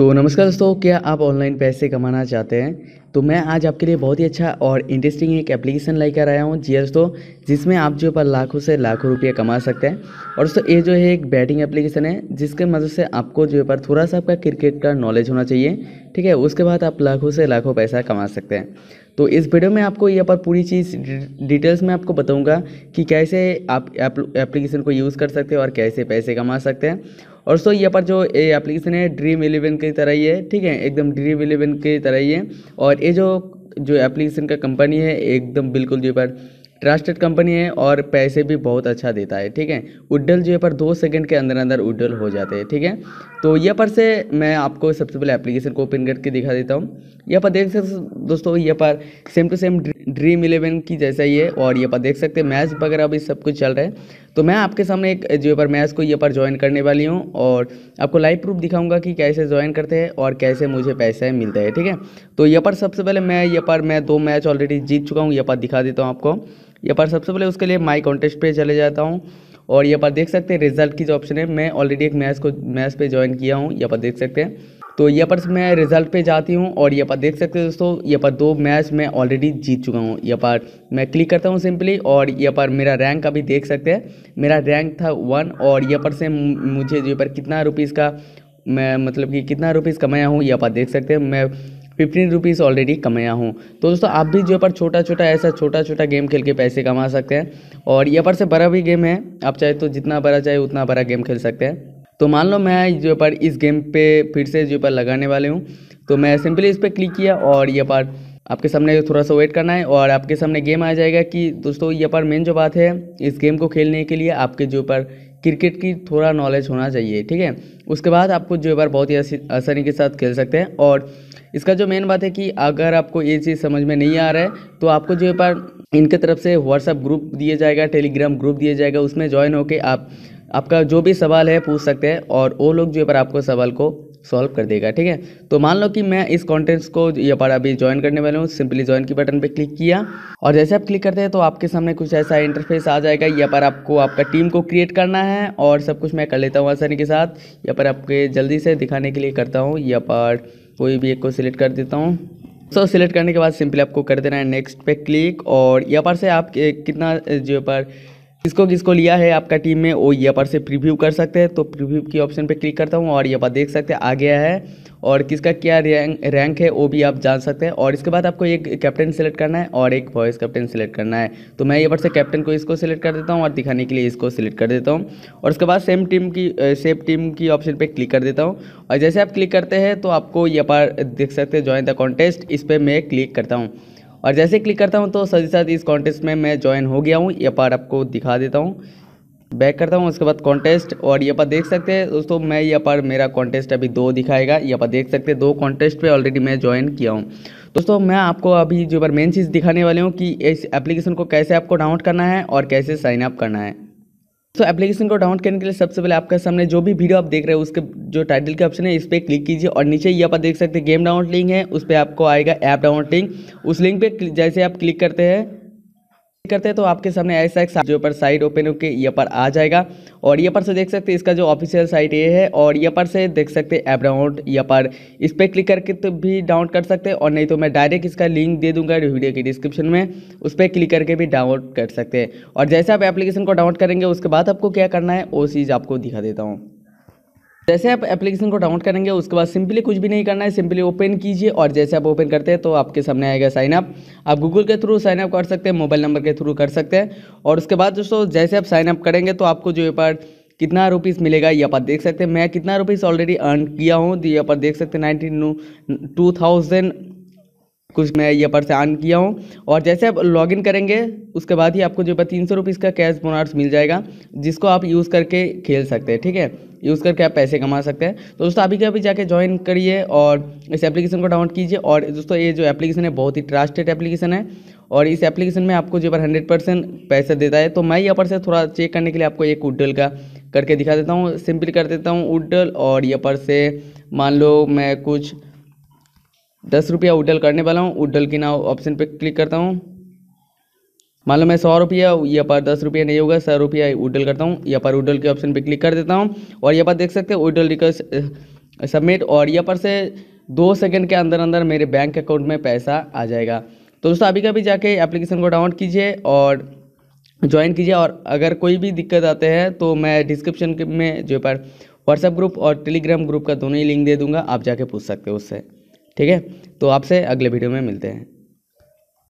तो नमस्कार दोस्तों क्या आप ऑनलाइन पैसे कमाना चाहते हैं तो मैं आज आपके लिए बहुत ही अच्छा और इंटरेस्टिंग एक एप्लीकेशन लेकर आया हूँ जी दोस्तों जिसमें आप जो पर लाखों से लाखों रुपये कमा सकते हैं और दोस्तों ये जो है एक बैटिंग एप्लीकेशन है जिसके मदद से आपको जो पर थोड़ा सा आपका क्रिकेट का नॉलेज होना चाहिए ठीक है उसके बाद आप लाखों से लाखों पैसा कमा सकते हैं तो इस वीडियो में आपको यहाँ पर पूरी चीज़ डिटेल्स में आपको बताऊँगा कि कैसे आप एप्लीकेशन को यूज़ कर सकते हैं और कैसे पैसे कमा सकते हैं और सो यहाँ पर जो ये एप्लीकेशन है ड्रीम इलेवन की तरह ही है ठीक है एकदम ड्रीम इलेवन की तरह ही है और ये जो जो एप्लीकेशन का कंपनी है एकदम बिल्कुल जो पर ट्रस्टेड कंपनी है और पैसे भी बहुत अच्छा देता है ठीक है उड्डल जो है पर दो सेकंड के अंदर अंदर उड्डल हो जाते हैं ठीक है तो यह पर से मैं आपको सबसे पहले एप्लीकेशन को ओपन करके दिखा देता हूँ यह पर देख सकते दोस्तों यह पर same to same dream eleven की जैसा ही है और यह पर देख सकते हैं मैच वगैरह भी सब कुछ चल रहा है तो मैं आपके सामने एक जो पर मैच को यह पर ज्वाइन करने वाली हूँ और आपको लाइव प्रूफ दिखाऊंगा कि कैसे ज्वाइन करते हैं और कैसे मुझे पैसे मिलते हैं ठीक है तो यह पर सबसे पहले मैं यह पर मैं दो मैच ऑलरेडी जीत चुका हूँ यह पर दिखा देता हूँ आपको यहाँ पर सबसे पहले उसके लिए माई कॉन्टेस्ट पर चले जाता हूँ और यहाँ पर देख सकते हैं रिजल्ट की जो ऑप्शन है मैं ऑलरेडी एक मैच को मैच पे ज्वाइन किया हूँ यहाँ पर देख सकते हैं तो यहाँ पर मैं रिजल्ट पे जाती हूँ और यहाँ पर देख सकते हैं दोस्तों यहाँ पर दो मैच मैं ऑलरेडी जीत चुका हूँ यहाँ पर मैं क्लिक करता हूँ सिंपली और यहाँ पर मेरा रैंक अभी देख सकते हैं मेरा रैंक था वन और यहाँ पर से मुझे यहाँ पर कितना रुपीज़ का मैं मतलब कि कितना रुपीज़ कमाया हूँ यहाँ पर देख सकते हैं मैं फिफ्टीन रुपीज़ ऑलरेडी कमाया हूँ तो दोस्तों आप भी जो पर छोटा छोटा ऐसा छोटा छोटा गेम खेल के पैसे कमा सकते हैं और यहाँ पर से बड़ा भी गेम है आप चाहे तो जितना बड़ा चाहे उतना बड़ा गेम खेल सकते हैं तो मान लो मैं जो पर इस गेम पे फिर से जो पर लगाने वाले हूँ तो मैं सिंपली इस पर क्लिक किया और ये पर आपके सामने थोड़ा सा वेट करना है और आपके सामने गेम आ जाएगा कि दोस्तों ये पर मेन जो बात है इस गेम को खेलने के लिए आपके जो पर क्रिकेट की थोड़ा नॉलेज होना चाहिए ठीक है उसके बाद आपको जो बार बहुत ही आसानी के साथ खेल सकते हैं और इसका जो मेन बात है कि अगर आपको ये चीज़ समझ में नहीं आ रहा है तो आपको जो बार इनके तरफ से व्हाट्सअप ग्रुप दिया जाएगा टेलीग्राम ग्रुप दिया जाएगा उसमें ज्वाइन होकर आप आपका जो भी सवाल है पूछ सकते हैं और वो लोग जो है पर आपको सवाल को सॉल्व कर देगा ठीक है तो मान लो कि मैं इस कॉन्टेंट्स को ये पर अभी ज्वाइन करने वाला हूँ सिंपली ज्वाइन की बटन पर क्लिक किया और जैसे आप क्लिक करते हैं तो आपके सामने कुछ ऐसा इंटरफेस आ जाएगा यह पर आपको आपका टीम को क्रिएट करना है और सब कुछ मैं कर लेता हूँ आसानी के साथ यहाँ पर आपके जल्दी से दिखाने के लिए करता हूँ यहाँ पर कोई भी एक को सिलेक्ट कर देता हूँ सो so, सिलेक्ट करने के बाद सिंपली आपको कर देना है नेक्स्ट पे क्लिक और यहाँ पर से आप कितना जो पर किसको किसको लिया है आपका टीम में वो यहाँ पर से प्रीव्यू कर सकते हैं तो प्रीव्यू की ऑप्शन पे क्लिक करता हूँ और यहाँ पर देख सकते हैं आ गया है और किसका क्या रैंक रैंक है वो भी आप जान सकते हैं और इसके बाद आपको एक कैप्टन सेलेक्ट करना है और एक वॉइस कैप्टन सेलेक्ट करना है तो मैं यहाँ पर से कैप्टन को इसको सेलेक्ट कर देता हूँ और दिखाने के लिए इसको सिलेक्ट कर देता हूँ और उसके बाद सेम टीम की सेम टीम की ऑप्शन पर क्लिक कर देता हूँ और जैसे आप क्लिक करते हैं तो आपको यहाँ पर देख सकते हैं ज्वाइन द कॉन्टेस्ट इस पर मैं क्लिक करता हूँ और जैसे क्लिक करता हूँ तो साथ ही साथ इस कॉन्टेस्ट में मैं ज्वाइन हो गया हूँ ये पार आपको दिखा देता हूँ बैक करता हूँ उसके बाद कॉन्टेस्ट और ये पर देख सकते हैं दोस्तों मैं यहाँ पर मेरा कॉन्टेस्ट अभी दो दिखाएगा यहाँ पर देख सकते हैं दो कॉन्टेस्ट पे ऑलरेडी मैं ज्वाइन किया हूँ दोस्तों मैं आपको अभी जो पर मेन चीज़ दिखाने वाले हूँ कि इस एप्लीकेशन को कैसे आपको डाउनलोड करना है और कैसे साइनअप करना है तो एप्लीकेशन को डाउनलोड करने के लिए सबसे पहले आपके सामने जो भी वीडियो आप देख रहे हो उसके जो टाइटल के ऑप्शन है इस पर क्लिक कीजिए और नीचे ये आप देख सकते हैं गेम डाउनलोड लिंक है उस पर आपको आएगा ऐप डाउनलोड लिंक उस लिंक पे जैसे आप क्लिक करते हैं करते हैं तो आपके सामने ऐसा एक जो पर साइट ओपन होकर यहाँ पर आ जाएगा और यहाँ पर से देख सकते हैं इसका जो ऑफिशियल साइट ये है और यहाँ पर से देख सकते हैं ऐप डाउनलोड यहाँ पर इस पर क्लिक करके तो भी डाउनलोड कर सकते हैं और नहीं तो मैं डायरेक्ट इसका लिंक दे दूंगा वीडियो की डिस्क्रिप्शन में उस पर क्लिक करके भी डाउनलोड कर सकते हैं और जैसे आप एप्लीकेशन को डाउनलोड करेंगे उसके बाद आपको क्या करना है वो चीज़ आपको दिखा देता हूँ जैसे आप एप्लीकेशन को डाउनलोड करेंगे उसके बाद सिंपली कुछ भी नहीं करना है सिंपली ओपन कीजिए और जैसे आप ओपन करते हैं तो आपके सामने आएगा साइनअप आप गूगल के थ्रू साइनअप कर सकते हैं मोबाइल नंबर के थ्रू कर सकते हैं और उसके बाद दोस्तों जैसे आप साइनअप करेंगे तो आपको जो ये पर कितना रुपीज़ मिलेगा ये पर देख सकते हैं मैं कितना रुपीज़ ऑलरेडी अर्न किया हूँ यहाँ तो ये पर देख सकते हैं नाइनटीन टू थाउजेंड कुछ मैं ये पर से अर्न किया हूँ और जैसे आप लॉगिन करेंगे उसके बाद ही आपको जो है तीन सौ रुपीज़ का कैश बोनार्स मिल जाएगा जिसको आप यूज़ करके खेल सकते हैं ठीक है यूज़ करके आप पैसे कमा सकते हैं तो दोस्तों अभी के अभी जाके ज्वाइन करिए और इस एप्लीकेशन को डाउनलोड कीजिए और दोस्तों ये जो एप्लीकेशन है बहुत ही ट्रस्टेड एप्लीकेशन है और इस एप्लीकेशन में आपको जो पर हंड्रेड परसेंट पैसा देता है तो मैं यहाँ पर से थोड़ा चेक करने के लिए आपको एक उड्डल का करके दिखा देता हूँ सिंपल कर देता हूँ उड्डल और यहाँ पर से मान लो मैं कुछ दस रुपया उड्डल करने वाला हूँ उड्डल के नाव ऑप्शन पर क्लिक करता हूँ मान लो मैं सौ रुपया यहाँ पर दस रुपया नहीं होगा सौ रुपया उडल करता हूँ यहाँ पर उडल के ऑप्शन पर क्लिक कर देता हूँ और यहाँ पर देख सकते हैं उडल रिक्वेस्ट सबमिट और यहाँ पर से दो सेकंड के अंदर अंदर मेरे बैंक अकाउंट में पैसा आ जाएगा तो दोस्तों अभी कभी जाके एप्लीकेशन को डाउनलोड कीजिए और ज्वाइन कीजिए और अगर कोई भी दिक्कत आते हैं तो मैं डिस्क्रिप्शन में जो पर व्हाट्सएप ग्रुप और टेलीग्राम ग्रुप का दोनों ही लिंक दे दूंगा आप जाके पूछ सकते हो उससे ठीक है तो आपसे अगले वीडियो में मिलते हैं